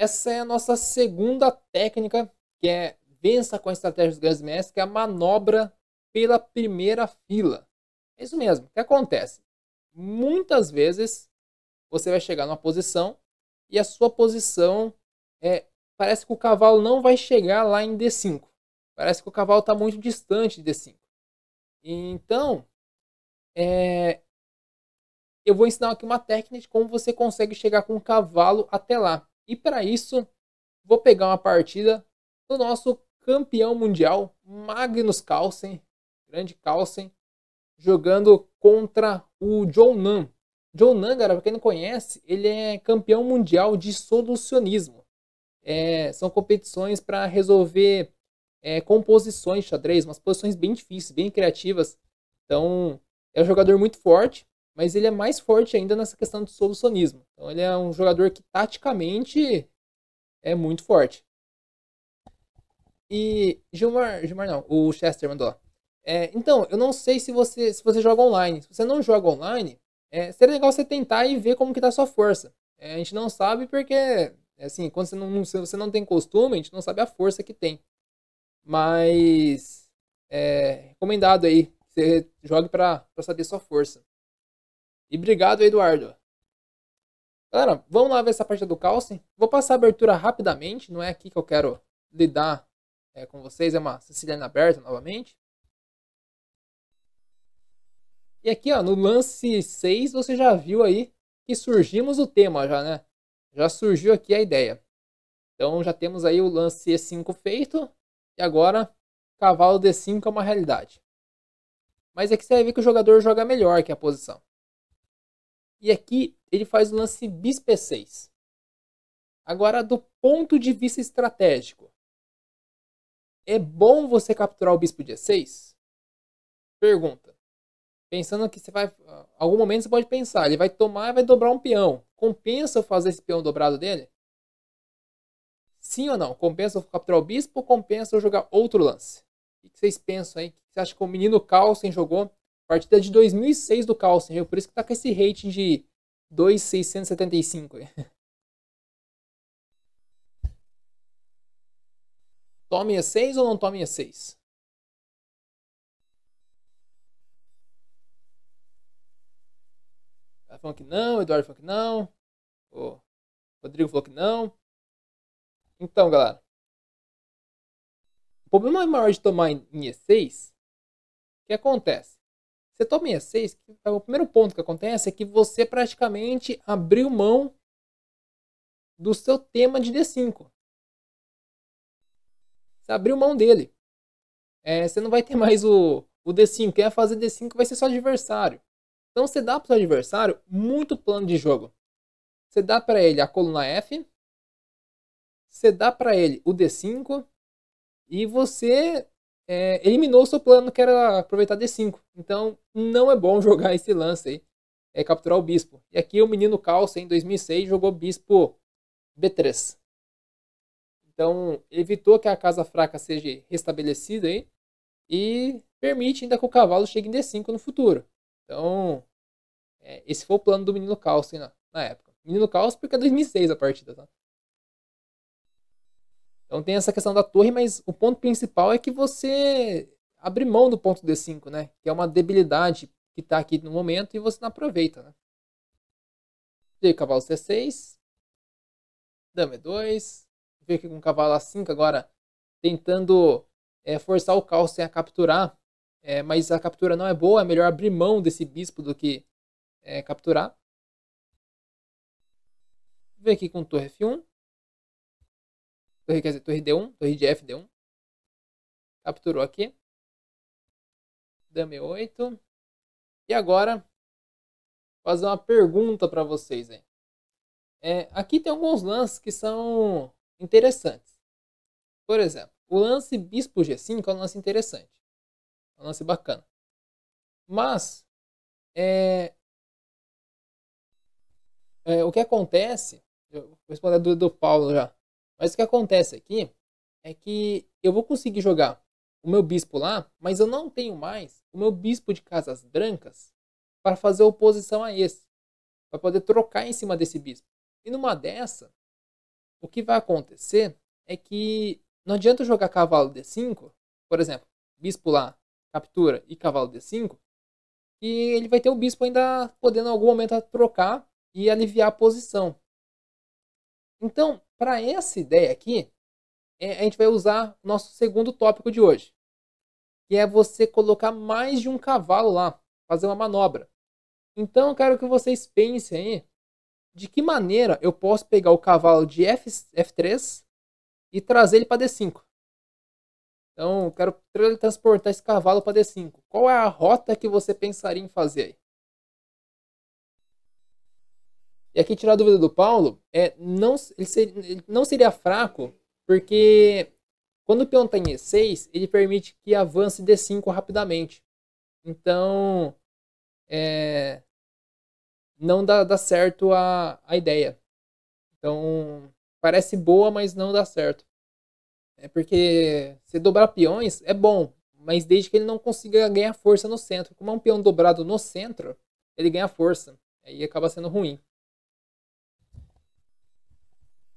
Essa é a nossa segunda técnica, que é vença com a estratégia dos grandes mestres, que é a manobra pela primeira fila. É isso mesmo. O que acontece? Muitas vezes você vai chegar numa posição e a sua posição é parece que o cavalo não vai chegar lá em D5. Parece que o cavalo está muito distante de D5. Então, é, eu vou ensinar aqui uma técnica de como você consegue chegar com o cavalo até lá. E para isso, vou pegar uma partida do nosso campeão mundial, Magnus Carlsen, grande Carlsen, jogando contra o John Nan. John Nan, galera, para quem não conhece, ele é campeão mundial de solucionismo. É, são competições para resolver é, composições de xadrez, umas posições bem difíceis, bem criativas. Então, é um jogador muito forte mas ele é mais forte ainda nessa questão do solucionismo. Então ele é um jogador que taticamente é muito forte. E Gilmar, Gilmar não, o Chester mandou. É, então, eu não sei se você, se você joga online. Se você não joga online, é, seria legal você tentar e ver como que tá a sua força. É, a gente não sabe porque, assim, quando você não, se você não tem costume, a gente não sabe a força que tem. Mas é recomendado aí, você jogue para saber sua força. E obrigado, Eduardo. Galera, vamos lá ver essa parte do calce. Vou passar a abertura rapidamente, não é aqui que eu quero lidar é, com vocês, é uma siciliana aberta novamente. E aqui, ó, no lance 6, você já viu aí que surgimos o tema já, né? Já surgiu aqui a ideia. Então já temos aí o lance E5 feito e agora cavalo D5 é uma realidade. Mas aqui é você vai ver que o jogador joga melhor que a posição. E aqui ele faz o lance bispo e 6 Agora, do ponto de vista estratégico, é bom você capturar o bispo de 6 Pergunta. Pensando que você vai. Ah, algum momento você pode pensar, ele vai tomar e vai dobrar um peão. Compensa eu fazer esse peão dobrado dele? Sim ou não? Compensa eu capturar o bispo ou compensa eu jogar outro lance? O que vocês pensam aí? O que que o menino Carlsen jogou Partida de 2006 do Carlsen, Por isso que tá com esse rating de 2,675. Tome a 6 ou não tome a 6? Tá que não, Eduardo falou que não. O Rodrigo falou que não. Então, galera. O problema maior de tomar em E6, o que acontece? Você toma 66, o primeiro ponto que acontece é que você praticamente abriu mão do seu tema de D5. Você abriu mão dele. É, você não vai ter mais o, o D5. Quem vai fazer D5 vai ser seu adversário. Então você dá para o seu adversário muito plano de jogo. Você dá para ele a coluna F, você dá para ele o D5 e você é, eliminou o seu plano que era aproveitar D5. Então não é bom jogar esse lance aí, é capturar o bispo. E aqui o menino Calça, em 2006, jogou bispo B3. Então evitou que a casa fraca seja restabelecida aí e permite ainda que o cavalo chegue em D5 no futuro. Então é, esse foi o plano do menino Calça na, na época. Menino Calça porque é 2006 a partida, tá? Então tem essa questão da torre, mas o ponto principal é que você abre mão do ponto D5, né? Que é uma debilidade que está aqui no momento e você não aproveita, né? Veio cavalo C6. É Dama E2. Veio aqui com cavalo A5 agora tentando é, forçar o Carlsen a capturar. É, mas a captura não é boa, é melhor abrir mão desse bispo do que é, capturar. Veio aqui com torre F1. Torre, quer dizer, torre D1, torre de F D1. Capturou aqui. Dame 8. E agora, fazer uma pergunta para vocês aí. É, aqui tem alguns lances que são interessantes. Por exemplo, o lance bispo G5 é um lance interessante. É um lance bacana. Mas, é, é, o que acontece... Eu vou responder a dúvida do Paulo já. Mas o que acontece aqui é que eu vou conseguir jogar o meu bispo lá, mas eu não tenho mais o meu bispo de casas brancas para fazer oposição a esse, para poder trocar em cima desse bispo. E numa dessa, o que vai acontecer é que não adianta jogar cavalo d5, por exemplo, bispo lá, captura e cavalo d5, e ele vai ter o bispo ainda podendo em algum momento trocar e aliviar a posição. Então, para essa ideia aqui, é, a gente vai usar o nosso segundo tópico de hoje, que é você colocar mais de um cavalo lá, fazer uma manobra. Então, eu quero que vocês pensem aí de que maneira eu posso pegar o cavalo de F, F3 e trazer ele para D5. Então, eu quero transportar esse cavalo para D5. Qual é a rota que você pensaria em fazer aí? E aqui tirar a dúvida do Paulo, é, não, ele, ser, ele não seria fraco, porque quando o peão está em E6, ele permite que avance D5 rapidamente. Então, é, não dá, dá certo a, a ideia. Então, parece boa, mas não dá certo. É porque se dobrar peões é bom, mas desde que ele não consiga ganhar força no centro. Como é um peão dobrado no centro, ele ganha força. Aí acaba sendo ruim.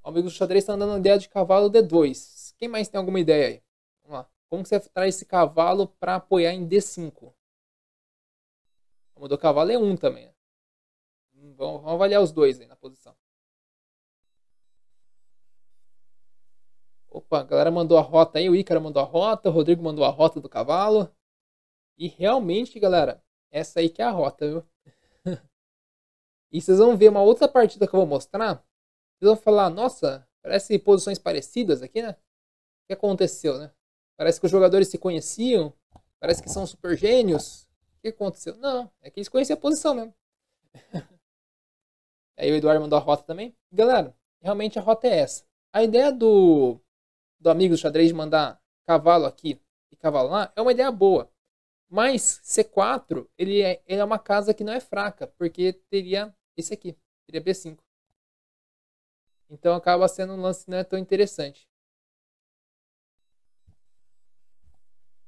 O amigo do xadrez está andando na ideia de cavalo D2. Quem mais tem alguma ideia aí? Vamos lá. Como você traz esse cavalo para apoiar em D5? Mudou cavalo é 1 um também. Né? Vamos, vamos avaliar os dois aí na posição. Opa, a galera mandou a rota aí, o Ícaro mandou a rota, o Rodrigo mandou a rota do cavalo. E realmente, galera, essa aí que é a rota, viu? e vocês vão ver uma outra partida que eu vou mostrar, eles vão falar, nossa, parece posições parecidas aqui, né? O que aconteceu, né? Parece que os jogadores se conheciam, parece que são super gênios. O que aconteceu? Não, é que eles conheciam a posição mesmo. Aí o Eduardo mandou a rota também. Galera, realmente a rota é essa. A ideia do, do amigo do xadrez de mandar cavalo aqui e cavalo lá é uma ideia boa. Mas C4, ele é, ele é uma casa que não é fraca, porque teria esse aqui, teria B5. Então acaba sendo um lance não é tão interessante.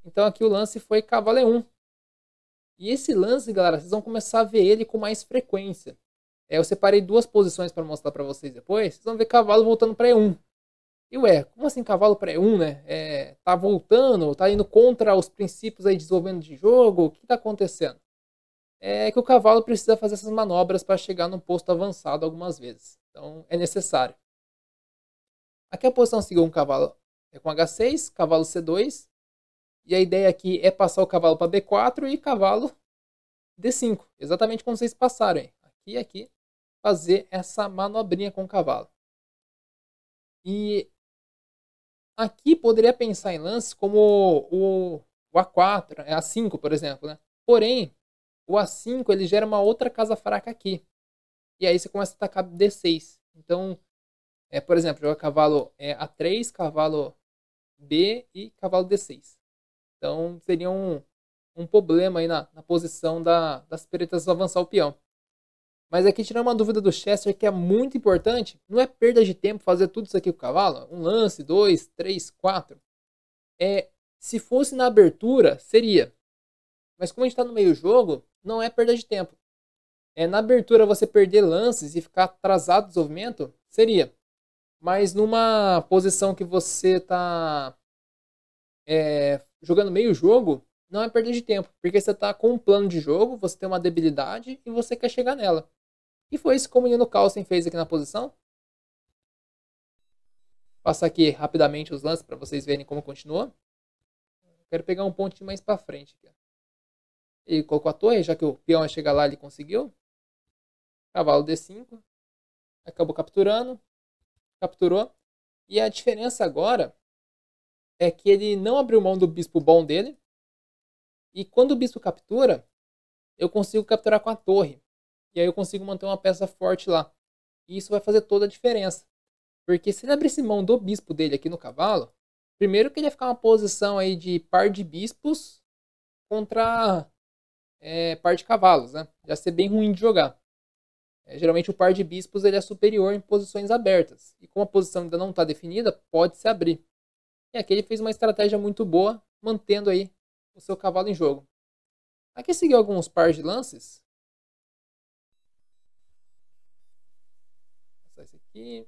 Então aqui o lance foi cavalo 1. E esse lance, galera, vocês vão começar a ver ele com mais frequência. É, eu separei duas posições para mostrar para vocês depois. Vocês vão ver cavalo voltando para E1. E ué, como assim cavalo para E1, né? É, tá voltando, tá indo contra os princípios aí desenvolvendo de jogo? O que tá acontecendo? É que o cavalo precisa fazer essas manobras para chegar num posto avançado algumas vezes. Então é necessário. Aqui a posição segura um cavalo é com H6, cavalo C2. E a ideia aqui é passar o cavalo para b 4 e cavalo D5. Exatamente como vocês passaram. Hein? Aqui e aqui. Fazer essa manobrinha com o cavalo. E aqui poderia pensar em lances como o, o, o A4, A5, por exemplo. Né? Porém, o A5 ele gera uma outra casa fraca aqui. E aí você começa a tacar D6. Então, é, por exemplo, eu é cavalo é, A3, cavalo B e cavalo D6. Então seria um, um problema aí na, na posição da, das peretas avançar o peão. Mas aqui tirar uma dúvida do Chester que é muito importante. Não é perda de tempo fazer tudo isso aqui com o cavalo? Um lance, dois, três, quatro. É, se fosse na abertura, seria. Mas como a gente está no meio jogo, não é perda de tempo. É, na abertura você perder lances e ficar atrasado no desenvolvimento, seria. Mas numa posição que você está é, jogando meio jogo, não é perda de tempo. Porque você está com um plano de jogo, você tem uma debilidade e você quer chegar nela. E foi isso que o menino Carlsen fez aqui na posição. Passar aqui rapidamente os lances para vocês verem como continua. Quero pegar um pontinho mais para frente. Aqui, ele colocou a torre, já que o peão ia chegar lá ele conseguiu cavalo D5, acabou capturando, capturou. E a diferença agora é que ele não abriu mão do bispo bom dele. E quando o bispo captura, eu consigo capturar com a torre. E aí eu consigo manter uma peça forte lá. E isso vai fazer toda a diferença. Porque se ele abrisse mão do bispo dele aqui no cavalo, primeiro que ele ia ficar uma posição aí de par de bispos contra é, par de cavalos, né? Já ser bem ruim de jogar. É, geralmente o par de bispos ele é superior em posições abertas, e como a posição ainda não está definida, pode se abrir. E aqui ele fez uma estratégia muito boa, mantendo aí o seu cavalo em jogo. Aqui seguiu alguns pares de lances. Vou passar esse aqui.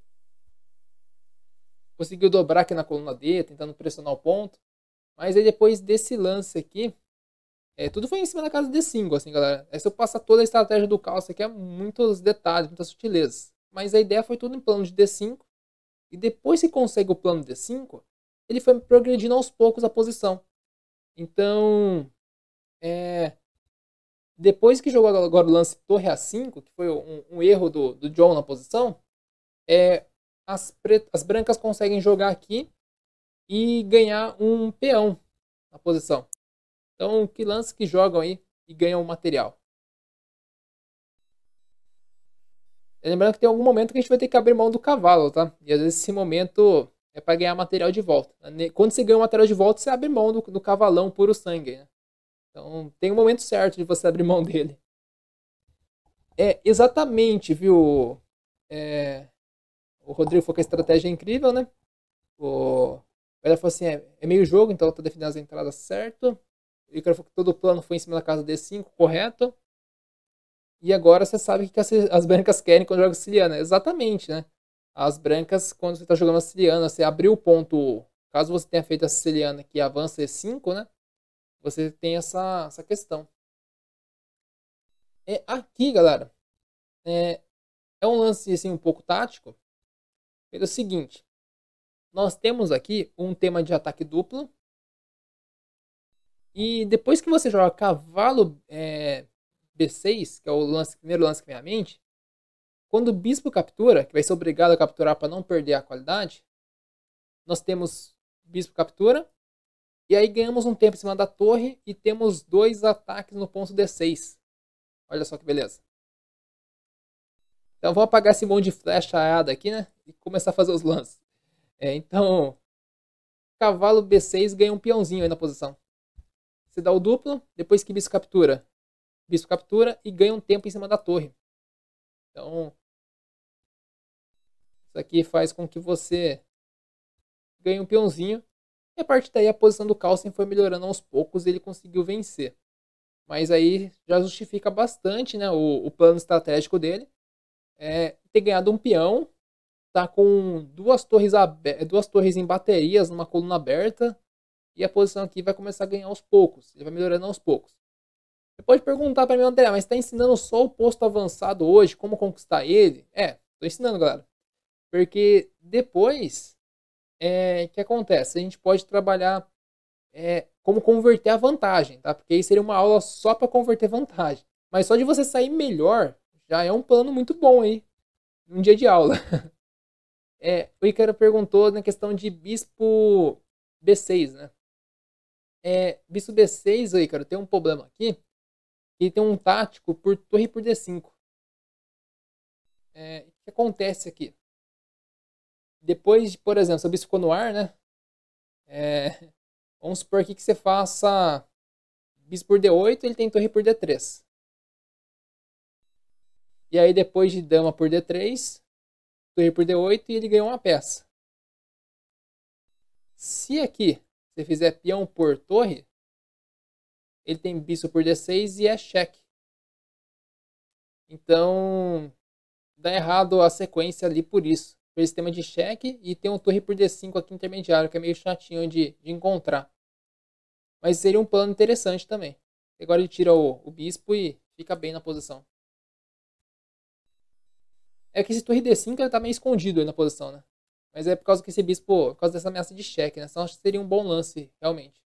Conseguiu dobrar aqui na coluna D, tentando pressionar o ponto. Mas aí depois desse lance aqui, é, tudo foi em cima da casa de 5, assim, galera. Aí é, se eu passar toda a estratégia do caos aqui, é muitos detalhes, muitas sutilezas. Mas a ideia foi tudo em plano de D5. E depois que consegue o plano D5, ele foi progredindo aos poucos a posição. Então, é, depois que jogou agora o lance torre A5, que foi um, um erro do, do, John na posição, é, as, as brancas conseguem jogar aqui e ganhar um peão na posição. Então, que lance que jogam aí e ganham o material. Lembrando que tem algum momento que a gente vai ter que abrir mão do cavalo, tá? E às vezes esse momento é para ganhar material de volta. Né? Quando você ganha o material de volta, você abre mão do, do cavalão puro sangue, né? Então tem um momento certo de você abrir mão dele. É, exatamente, viu? É, o Rodrigo falou que a estratégia é incrível, né? O ela falou assim, é, é meio jogo, então ela tá definindo as entradas certo. E o cara falou que todo o plano foi em cima da casa D5, correto? E agora você sabe o que as, brancas querem quando joga siciliana. É exatamente, né? As brancas, quando você está jogando a siciliana, você abriu o ponto. Caso você tenha feito a siciliana que avança E5, né? Você tem essa, essa questão. É aqui, galera. É, é um lance assim, um pouco tático. Pelo seguinte. Nós temos aqui um tema de ataque duplo. E depois que você joga cavalo é, B6, que é o lance, primeiro lance que vem à mente, quando o bispo captura, que vai ser obrigado a capturar para não perder a qualidade, nós temos bispo captura, e aí ganhamos um tempo em cima da torre e temos dois ataques no ponto D6. Olha só que beleza. Então vou apagar esse monte de flecha aqui, né? E começar a fazer os lances. É, então, cavalo B6 ganha um peãozinho aí na posição. Você dá o duplo, depois que bispo captura, bispo captura e ganha um tempo em cima da torre. Então, isso aqui faz com que você ganhe um peãozinho. E a partir daí a posição do Carlsen foi melhorando aos poucos e ele conseguiu vencer. Mas aí já justifica bastante né, o, o plano estratégico dele. É, ter ganhado um peão, tá com duas torres, duas torres em baterias numa coluna aberta, e a posição aqui vai começar a ganhar aos poucos. Ele vai melhorando aos poucos. Você pode perguntar para mim, André, mas está ensinando só o posto avançado hoje, como conquistar ele? É, estou ensinando, galera. Porque depois, é, que acontece? A gente pode trabalhar é, como converter a vantagem, tá? Porque aí seria uma aula só para converter vantagem. Mas só de você sair melhor, já é um plano muito bom aí, num dia de aula. É, o Icaro perguntou na questão de bispo B6, né? é, bispo b6 aí, cara, tem um problema aqui. Ele tem um tático por torre por d5. É, o que acontece aqui? Depois, de, por exemplo, se bispo ficou no ar, né? É, vamos supor aqui que você faça bispo por d8, ele tem torre por d3. E aí depois de dama por d3, torre por d8 e ele ganhou uma peça. Se aqui você fizer peão por torre, ele tem bispo por d6 e é cheque. Então, dá errado a sequência ali por isso. Por esse tema de cheque e tem um torre por d5 aqui intermediário, que é meio chatinho de, de encontrar. Mas seria um plano interessante também. Agora ele tira o, o bispo e fica bem na posição. É que esse torre d5 ele tá meio escondido na posição, né? Mas é por causa que esse bispo, por causa dessa ameaça de cheque, né? que seria um bom lance, realmente.